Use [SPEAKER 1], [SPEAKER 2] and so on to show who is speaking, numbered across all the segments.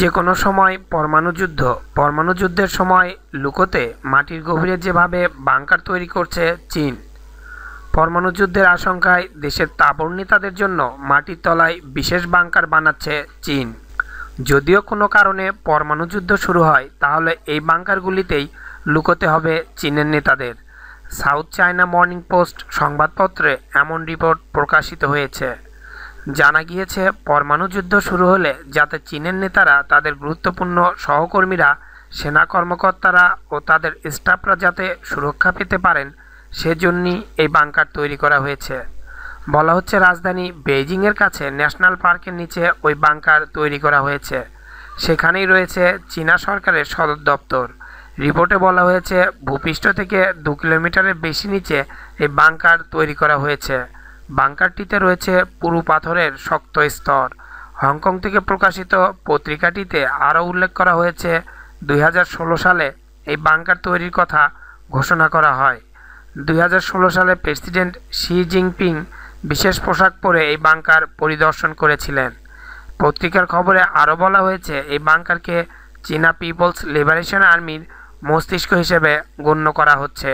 [SPEAKER 1] যে কোনো সময় পরমাণু যুদ্ধ পরমাণু যুদ্ধের সময় লুকোতে মাটির গভীরে যেভাবে বাংকার তৈরি করছে চীন পরমাণু যুদ্ধের আশঙ্কায় দেশের তাপর্ণিতাদের নেতাদের জন্য মাটির তলায় বিশেষ বাংকার বানাচ্ছে চীন যদিও কোনো কারণে পরমাণু যুদ্ধ শুরু হয় তাহলে এই বাংকারগুলিতেই লুকোতে হবে চীনের নেতাদের সাউথ চায়না মর্নিং পোস্ট সংবাদপত্রে এমন রিপোর্ট প্রকাশিত হয়েছে জানা গিয়েছে পরমাণু যুদ্ধ শুরু হলে যাতে চীনের নেতারা তাদের গুরুত্বপূর্ণ সহকর্মীরা সেনা কর্মকর্তারা ও তাদের স্টাফরা যাতে সুরক্ষা পেতে পারেন সেজন্যই এই বাংকার তৈরি করা হয়েছে বলা হচ্ছে রাজধানী বেইজিংয়ের কাছে ন্যাশনাল পার্কের নিচে ওই বাংকার তৈরি করা হয়েছে সেখানেই রয়েছে চীনা সরকারের সদর দপ্তর রিপোর্টে বলা হয়েছে ভূপৃষ্ঠ থেকে দু কিলোমিটারের বেশি নিচে এই বাংকার তৈরি করা হয়েছে বাংকারটিতে রয়েছে পুরু পাথরের শক্ত স্তর হংকং থেকে প্রকাশিত পত্রিকাটিতে আরও উল্লেখ করা হয়েছে দুই সালে এই বাংকার তৈরির কথা ঘোষণা করা হয় দুই সালে প্রেসিডেন্ট শি জিনপিং বিশেষ পোশাক পরে এই বাংকার পরিদর্শন করেছিলেন পত্রিকার খবরে আরও বলা হয়েছে এই বাংকারকে চীনা পিপলস লিবারেশন আর্মির মস্তিষ্ক হিসেবে গণ্য করা হচ্ছে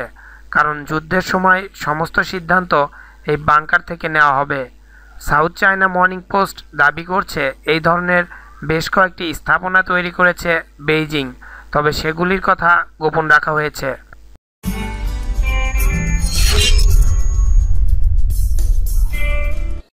[SPEAKER 1] কারণ যুদ্ধের সময় সমস্ত সিদ্ধান্ত এই বাংকার থেকে নেওয়া হবে সাউথ চায়না মর্নিং পোস্ট দাবি করছে এই ধরনের বেশ কয়েকটি স্থাপনা তৈরি করেছে বেইজিং তবে সেগুলির কথা গোপন রাখা হয়েছে